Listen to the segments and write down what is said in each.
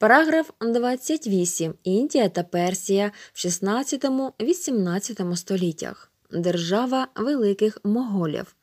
Параграф 28. Індія та Персія в 16-18 століттях. Держава великих моголів.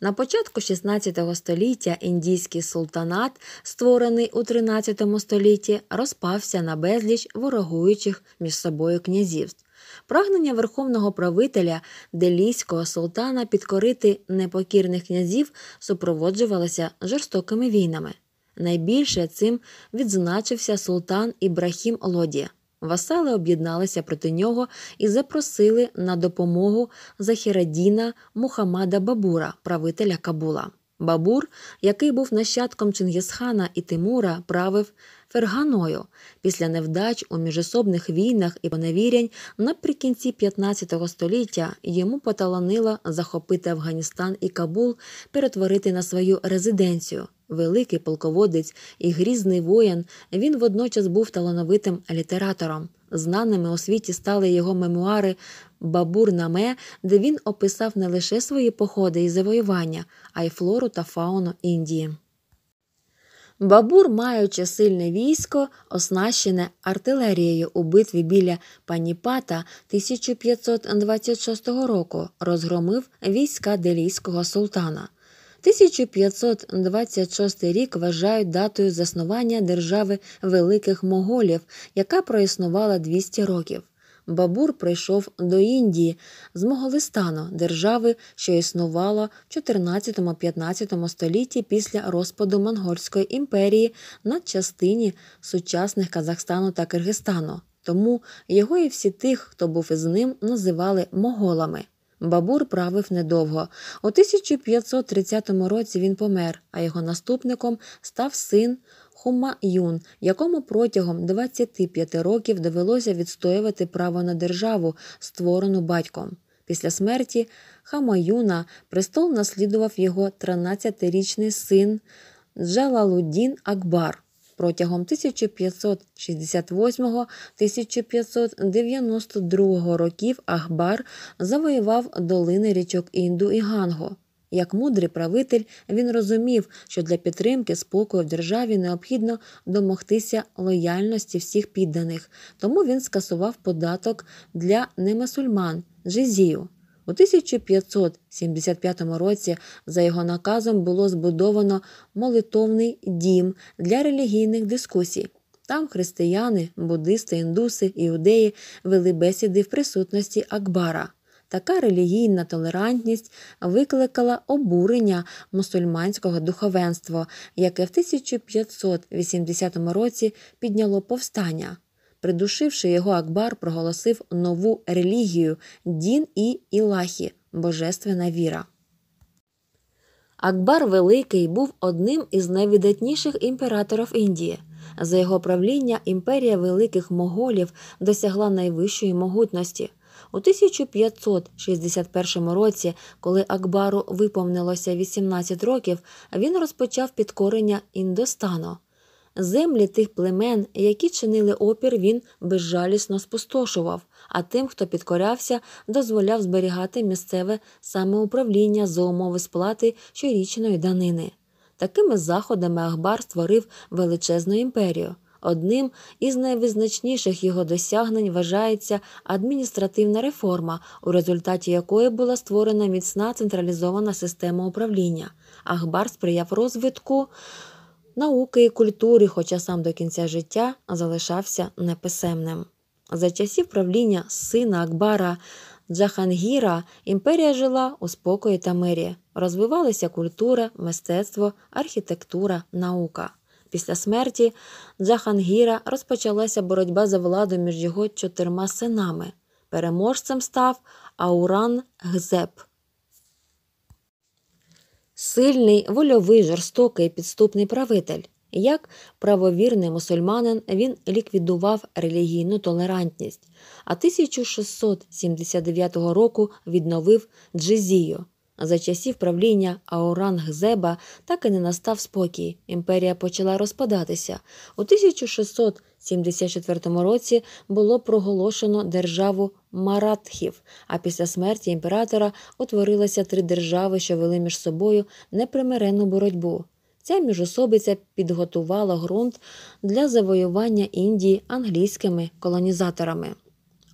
На початку 16 століття індійський султанат, створений у 13 столітті, розпався на безліч ворогуючих між собою князівств. Прагнення верховного правителя делійського султана підкорити непокірних князів супроводжувалося жорстокими війнами. Найбільше цим відзначився султан Ібрахім Лоді. Васали об'єдналися проти нього і запросили на допомогу Захірадіна Мухаммада Бабура, правителя Кабула. Бабур, який був нащадком Чингісхана і Тимура, правив ферганою після невдач у міжособних війнах і поневірянь наприкінці 15 століття йому поталанило захопити Афганістан і Кабул, перетворити на свою резиденцію. Великий полководець і грізний воїн, він водночас був талановитим літератором. Знаними у світі стали його мемуари Бабур Наме, де він описав не лише свої походи і завоювання, а й флору та фауну Індії. Бабур, маючи сильне військо, оснащене артилерією у битві біля Паніпата 1526 року, розгромив війська делійського султана. 1526 рік вважають датою заснування держави великих моголів, яка проіснувала 200 років. Бабур прийшов до Індії з Моголистану, держави, що існувала в 14-15 столітті після розпаду Монгольської імперії на частині сучасних Казахстану та Киргизстану. Тому його і всі тих, хто був із ним, називали моголами. Бабур правив недовго. У 1530 році він помер, а його наступником став син Хума Юн, якому протягом 25 років довелося відстоювати право на державу, створену батьком. Після смерті Хамаюна престол наслідував його 13-річний син Джалалудін Акбар протягом 1568-1592 років Ахбар завоював долини річок Інду і Ганго. Як мудрий правитель, він розумів, що для підтримки спокою в державі необхідно домогтися лояльності всіх підданих, тому він скасував податок для немусульман джизію. У 1575 році за його наказом було збудовано молитовний дім для релігійних дискусій. Там християни, буддисти, індуси, іудеї вели бесіди в присутності Акбара. Така релігійна толерантність викликала обурення мусульманського духовенства, яке в 1580 році підняло повстання. Придушивши його, Акбар проголосив нову релігію Дін і Ілахі Божественна віра. Акбар Великий був одним із найвидатніших імператорів Індії. За його правління імперія великих моголів досягла найвищої могутності. У 1561 році, коли Акбару виповнилося 18 років, він розпочав підкорення Індостану. Землі тих племен, які чинили опір, він безжалісно спустошував, а тим, хто підкорявся, дозволяв зберігати місцеве самоуправління за умови сплати щорічної данини. Такими заходами Ахбар створив величезну імперію. Одним із найвизначніших його досягнень вважається адміністративна реформа, у результаті якої була створена міцна централізована система управління. Ахбар сприяв розвитку науки і культури, хоча сам до кінця життя залишався неписемним. За часів правління сина Акбара Джахангіра імперія жила у спокої та мирі, розвивалися культура, мистецтво, архітектура, наука. Після смерті Джахангіра розпочалася боротьба за владу між його чотирма синами. Переможцем став Ауран Гзеп сильний, вольовий, жорстокий підступний правитель. Як правовірний мусульманин він ліквідував релігійну толерантність, а 1679 року відновив Джизію за часів правління Аурангзеба так і не настав спокій. Імперія почала розпадатися. У 1674 році було проголошено державу Маратхів, а після смерті імператора утворилися три держави, що вели між собою непримиренну боротьбу. Ця міжособиця підготувала ґрунт для завоювання Індії англійськими колонізаторами,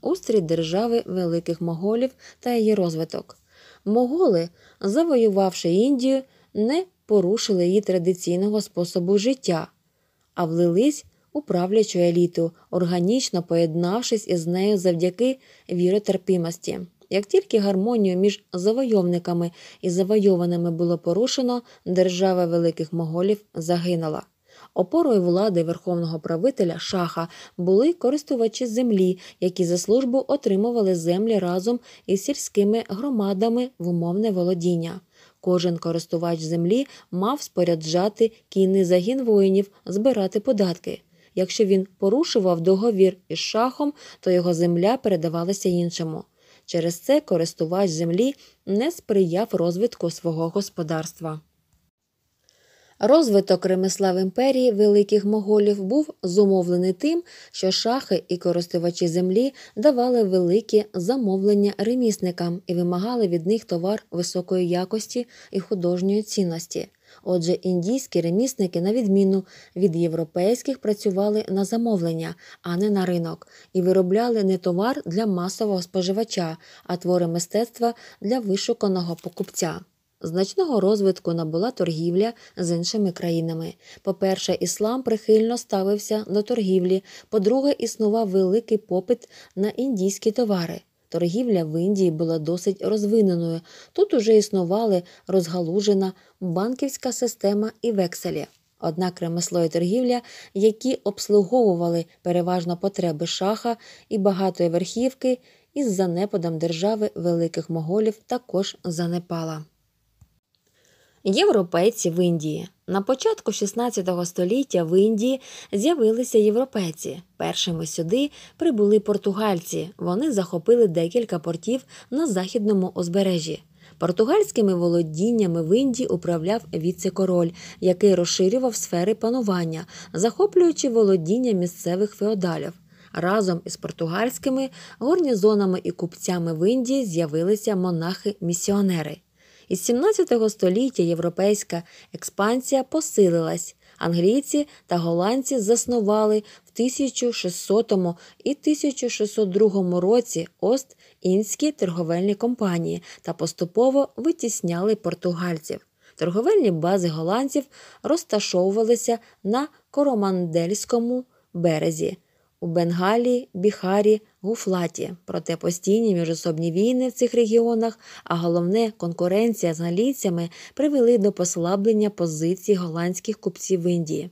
устрій держави великих моголів та її розвиток. Моголи, завоювавши Індію, не порушили її традиційного способу життя, а влились у правлячу еліту, органічно поєднавшись із нею завдяки віротерпімості. Як тільки гармонію між завойовниками і завойованими було порушено, держава великих моголів загинула. Опорою влади верховного правителя шаха були користувачі землі, які за службу отримували землі разом із сільськими громадами в умовне володіння. Кожен користувач землі мав споряджати кінний загін воїнів, збирати податки. Якщо він порушував договір із шахом, то його земля передавалася іншому. Через це користувач землі не сприяв розвитку свого господарства. Розвиток ремесла в імперії великих моголів був зумовлений тим, що шахи і користувачі землі давали великі замовлення ремісникам і вимагали від них товар високої якості і художньої цінності. Отже, індійські ремісники, на відміну від європейських, працювали на замовлення, а не на ринок, і виробляли не товар для масового споживача, а твори мистецтва для вишуканого покупця. Значного розвитку набула торгівля з іншими країнами. По-перше, іслам прихильно ставився до торгівлі. По-друге, існував великий попит на індійські товари. Торгівля в Індії була досить розвиненою. Тут уже існували розгалужена банківська система і векселі. Однак ремесло і торгівля, які обслуговували переважно потреби шаха і багатої верхівки, із занепадом держави великих моголів також занепала. Європейці в Індії. На початку 16 століття в Індії з'явилися європейці. Першими сюди прибули португальці. Вони захопили декілька портів на західному узбережжі. Португальськими володіннями в Індії управляв віце-король, який розширював сфери панування, захоплюючи володіння місцевих феодалів. Разом із португальськими гарнізонами і купцями в Індії з'явилися монахи-місіонери. Із 17 століття європейська експансія посилилась. Англійці та голландці заснували в 1600 і 1602 році Ост-Індські торговельні компанії та поступово витісняли португальців. Торговельні бази голландців розташовувалися на Коромандельському березі, у Бенгалі, Біхарі, Гуфлаті. Проте постійні міжособні війни в цих регіонах, а головне конкуренція з галійцями привели до послаблення позицій голландських купців в Індії.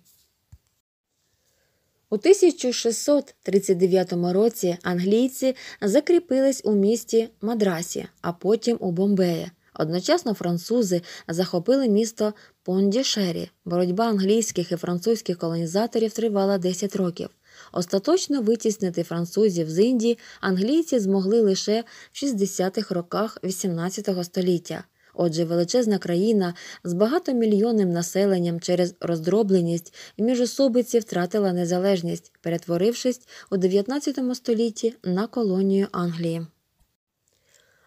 У 1639 році англійці закріпились у місті Мадрасі, а потім у Бомбеї. Одночасно французи захопили місто Пондішері. Боротьба англійських і французьких колонізаторів тривала 10 років. Остаточно витіснити французів з Індії англійці змогли лише в 60-х роках XVIII століття. Отже, величезна країна з багатомільйонним населенням через роздробленість і міжособиці втратила незалежність, перетворившись у 19 столітті на колонію Англії.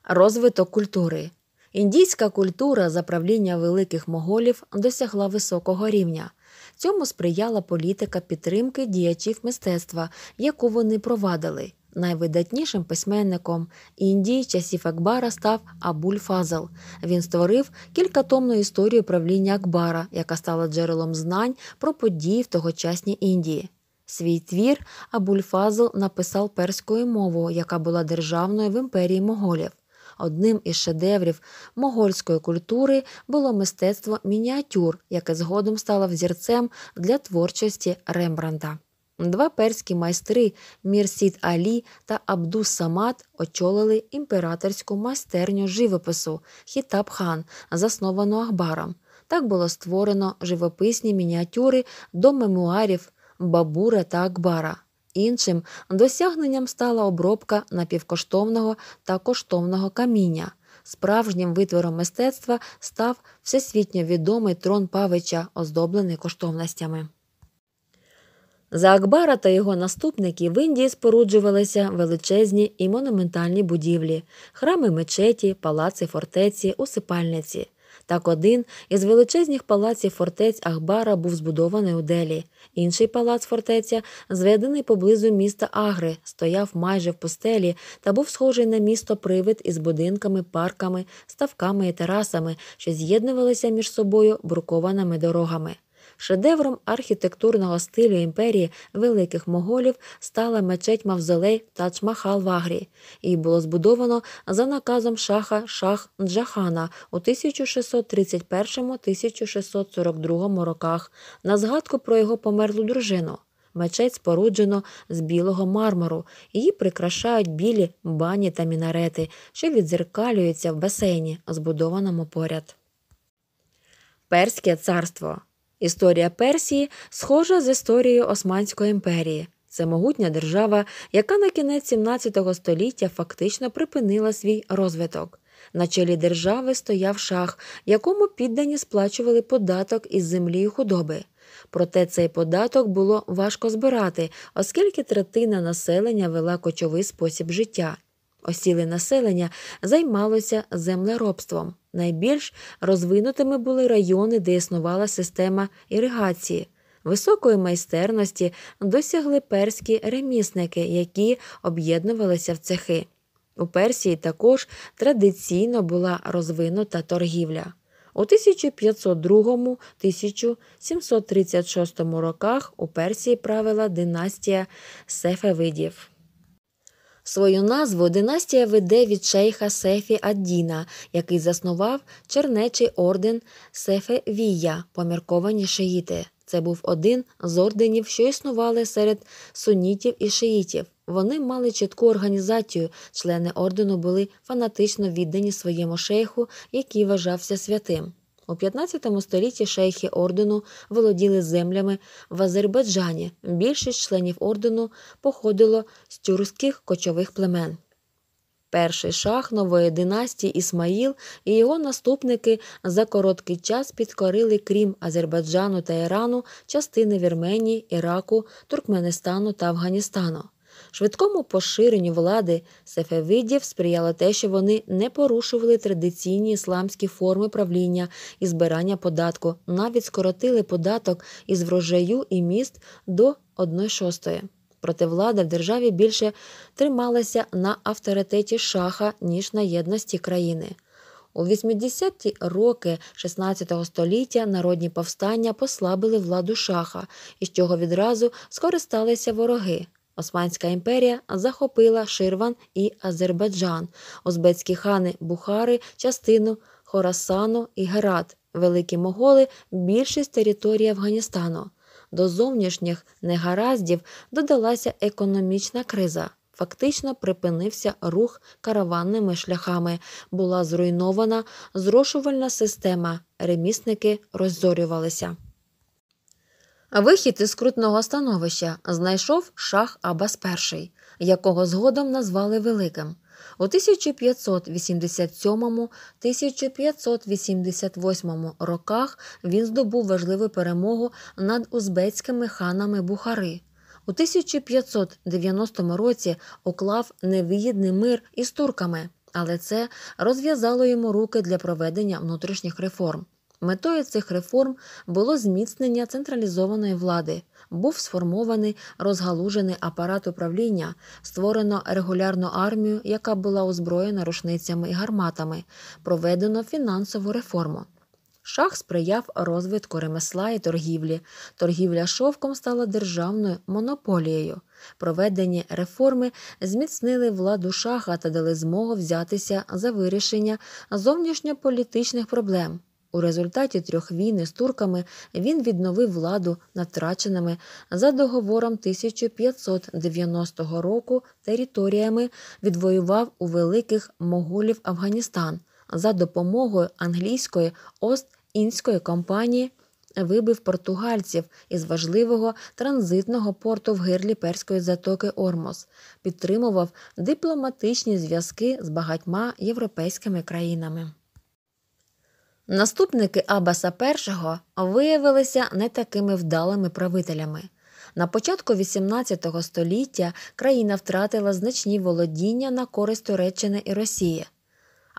Розвиток культури індійська культура за правління великих моголів досягла високого рівня. Цьому сприяла політика підтримки діячів мистецтва, яку вони провадили. Найвидатнішим письменником Індії часів Акбара став Абуль Фазл. Він створив кількатомну історію правління Акбара, яка стала джерелом знань про події в тогочасній Індії. Свій твір Абуль Фазл написав перською мовою, яка була державною в імперії моголів. Одним із шедеврів могольської культури було мистецтво мініатюр, яке згодом стало взірцем для творчості Рембранда. Два перські майстри Мірсіт Алі та Абдус Самат очолили імператорську майстерню живопису Хітабхан, засновану Ахбаром. Так було створено живописні мініатюри до мемуарів Бабура та Акбара. Іншим досягненням стала обробка напівкоштовного та коштовного каміння. Справжнім витвором мистецтва став всесвітньо відомий трон павича, оздоблений коштовностями. За Акбара та його наступники в Індії споруджувалися величезні і монументальні будівлі, храми мечеті, палаци фортеці, усипальниці. Так, один із величезніх палаців фортець Ахбара був збудований у Делі. Інший палац фортеця, зведений поблизу міста Агри, стояв майже в пустелі та був схожий на місто привид із будинками, парками, ставками і терасами, що з'єднувалися між собою брукованими дорогами. Шедевром архітектурного стилю імперії великих моголів стала мечеть Мавзолей Тадж-Махал в Агрі. Її було збудовано за наказом шаха Шах Джахана у 1631-1642 роках на згадку про його померлу дружину. Мечеть споруджено з білого мармуру. Її прикрашають білі бані та мінарети, що відзеркалюються в басейні, збудованому поряд. Перське царство Історія Персії схожа з історією Османської імперії. Це могутня держава, яка на кінець 17 століття фактично припинила свій розвиток. На чолі держави стояв шах, якому піддані сплачували податок із землі і худоби. Проте цей податок було важко збирати, оскільки третина населення вела кочовий спосіб життя. Осіле населення займалося землеробством. Найбільш розвинутими були райони, де існувала система іригації. Високої майстерності досягли перські ремісники, які об'єднувалися в цехи. У Персії також традиційно була розвинута торгівля. У 1502-1736 роках у Персії правила династія Сефевидів. Свою назву династія веде від шейха Сефі Аддіна, який заснував чернечий орден Сефевія, помірковані шиїти. Це був один з орденів, що існували серед сунітів і шиїтів. Вони мали чітку організацію. Члени ордену були фанатично віддані своєму шейху, який вважався святим. У 15 столітті шейхи ордену володіли землями в Азербайджані. Більшість членів ордену походило з тюркських кочових племен. Перший шах нової династії Ісмаїл і його наступники за короткий час підкорили, крім Азербайджану та Ірану, частини Вірменії, Іраку, Туркменистану та Афганістану. Швидкому поширенню влади сефевидів сприяло те, що вони не порушували традиційні ісламські форми правління і збирання податку, навіть скоротили податок із врожаю і міст до 1 шостої. Проте влада в державі більше трималася на авторитеті шаха ніж на єдності країни. У 80-ті роки 16 століття народні повстання послабили владу шаха, і чого відразу скористалися вороги. Османська імперія захопила Ширван і Азербайджан, узбецькі хани Бухари, частину Хорасану і Герат, великі моголи, більшість території Афганістану. До зовнішніх негараздів додалася економічна криза. Фактично припинився рух караванними шляхами, була зруйнована зрошувальна система, ремісники роззорювалися. Вихід із крутного становища знайшов шах Абас І, якого згодом назвали Великим. У 1587 1588 роках він здобув важливу перемогу над узбецькими ханами Бухари. У 1590 році уклав невигідний мир із турками, але це розв'язало йому руки для проведення внутрішніх реформ. Метою цих реформ було зміцнення централізованої влади, був сформований розгалужений апарат управління, створено регулярну армію, яка була озброєна рушницями і гарматами, проведено фінансову реформу. Шах сприяв розвитку ремесла і торгівлі. Торгівля шовком стала державною монополією. Проведені реформи зміцнили владу шаха та дали змогу взятися за вирішення зовнішньополітичних проблем. У результаті трьох війни з турками він відновив владу над траченими за договором 1590 року територіями відвоював у великих моголів Афганістан за допомогою англійської Ост-Індської компанії. Вибив португальців із важливого транзитного порту в гирлі перської затоки Ормос, підтримував дипломатичні зв'язки з багатьма європейськими країнами. Наступники Абаса І виявилися не такими вдалими правителями. На початку XVIII століття країна втратила значні володіння на користь Туреччини і Росії.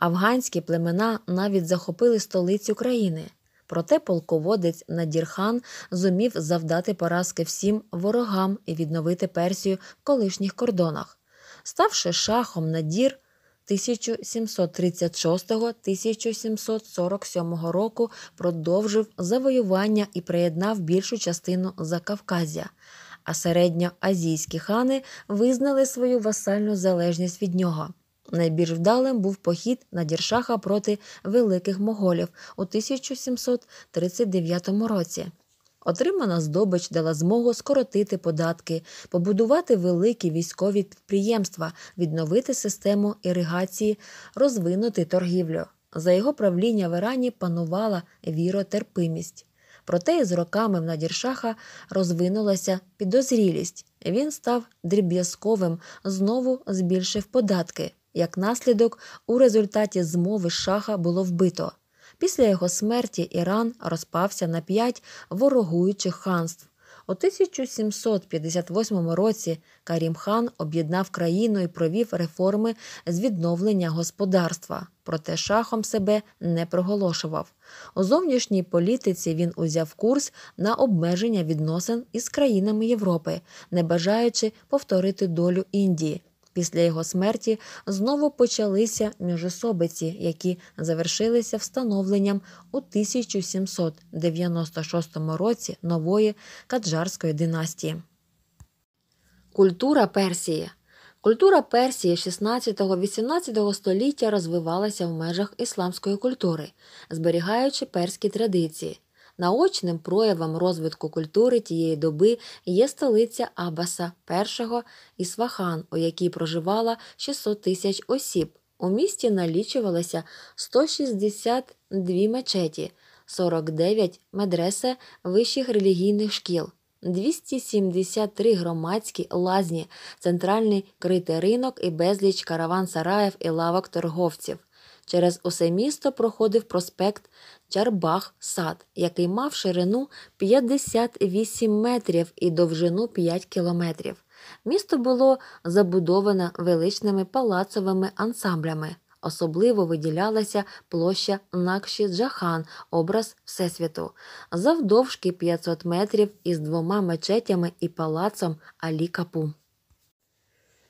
Афганські племена навіть захопили столицю країни. Проте полководець Надірхан зумів завдати поразки всім ворогам і відновити Персію в колишніх кордонах. Ставши шахом Надір, 1736-1747 року продовжив завоювання і приєднав більшу частину Закавказя, а середньоазійські хани визнали свою васальну залежність від нього. Найбільш вдалим був похід на діршаха проти великих моголів у 1739 році. Отримана здобич дала змогу скоротити податки, побудувати великі військові підприємства, відновити систему іригації, розвинути торгівлю. За його правління в Ірані панувала віротерпимість. Проте з роками в Надіршаха розвинулася підозрілість. Він став дріб'язковим, знову збільшив податки. Як наслідок, у результаті змови шаха було вбито. Після його смерті Іран розпався на п'ять ворогуючих ханств. У 1758 році Карім хан об'єднав країну і провів реформи з відновлення господарства, проте шахом себе не проголошував. У зовнішній політиці він узяв курс на обмеження відносин із країнами Європи, не бажаючи повторити долю Індії. Після його смерті знову почалися міжособиці, які завершилися встановленням у 1796 році нової Каджарської династії. Культура Персії Культура Персії 16-18 століття розвивалася в межах ісламської культури, зберігаючи перські традиції. Наочним проявом розвитку культури тієї доби є столиця Абаса І Ісвахан, у якій проживала 600 тисяч осіб. У місті налічувалося 162 мечеті, 49 медресе вищих релігійних шкіл. 273 громадські лазні, центральний критий ринок і безліч караван сараїв і лавок торговців. Через усе місто проходив проспект Чарбах сад який мав ширину 58 метрів і довжину 5 кілометрів. Місто було забудоване величними палацовими ансамблями. Особливо виділялася площа Накші Джахан, образ Всесвіту, завдовжки 500 метрів із двома мечетями і палацом Алі Капу.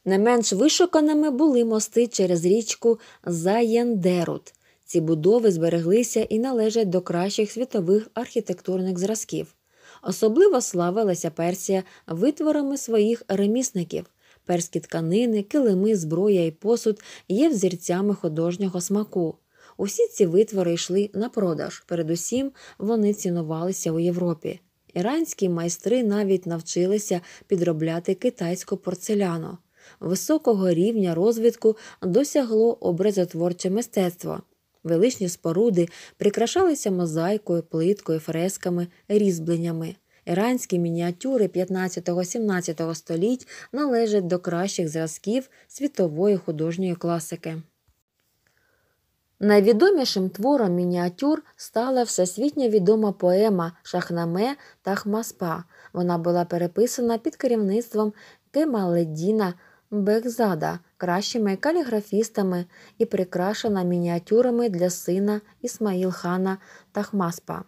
Не менш вишуканими були мости через річку Заєндерут. Ці будови збереглися і належать до кращих світових архітектурних зразків. Особливо славилася Персія витворами своїх ремісників. Перські тканини, килими, зброя і посуд є взірцями художнього смаку. Усі ці витвори йшли на продаж, передусім вони цінувалися у Європі. Іранські майстри навіть навчилися підробляти китайську порцеляну. Високого рівня розвитку досягло образотворче мистецтво. Величні споруди прикрашалися мозаїкою, плиткою, фресками, різьбленнями. Іранські мініатюри 15-17 століть належать до кращих зразків світової художньої класики. Найвідомішим твором мініатюр стала всесвітньо відома поема Шахнаме та Хмаспа. Вона була переписана під керівництвом Кемаледіна Бекзада кращими каліграфістами і прикрашена мініатюрами для сина Ісмаїлхана Тахмаспа.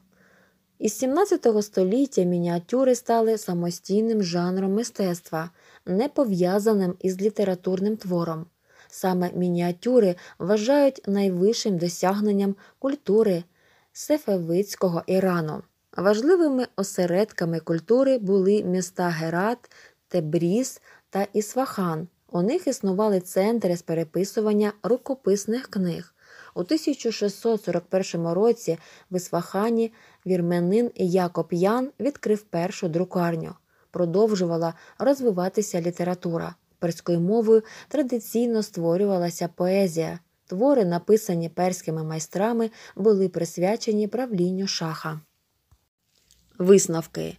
Із 17 століття мініатюри стали самостійним жанром мистецтва, не пов'язаним із літературним твором. Саме мініатюри вважають найвищим досягненням культури сефевицького Ірану. Важливими осередками культури були міста Герат, Тебріз та Ісвахан. У них існували центри з переписування рукописних книг. У 1641 році в Ісфахані вірменин Якоб Ян відкрив першу друкарню. Продовжувала розвиватися література. Перською мовою традиційно створювалася поезія. Твори, написані перськими майстрами, були присвячені правлінню шаха. Висновки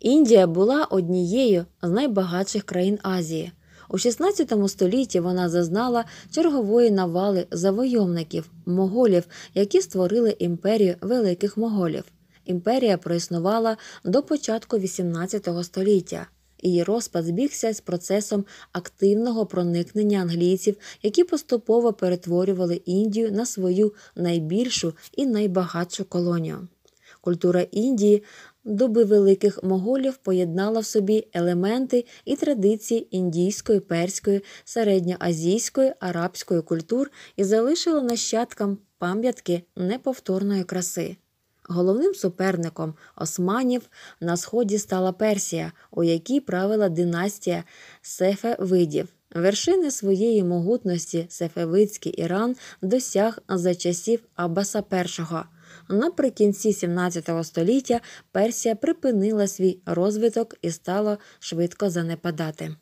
Індія була однією з найбагатших країн Азії. У XVI столітті вона зазнала чергової навали завойовників моголів, які створили імперію великих моголів. Імперія проіснувала до початку XVIII століття. Її розпад збігся з процесом активного проникнення англійців, які поступово перетворювали Індію на свою найбільшу і найбагатшу колонію. Культура Індії доби великих моголів поєднала в собі елементи і традиції індійської, перської, середньоазійської, арабської культур і залишила нащадкам пам'ятки неповторної краси. Головним суперником османів на сході стала Персія, у якій правила династія Сефевидів. Вершини своєї могутності сефевицький Іран досяг за часів Аббаса І наприкінці 17 століття Персія припинила свій розвиток і стала швидко занепадати.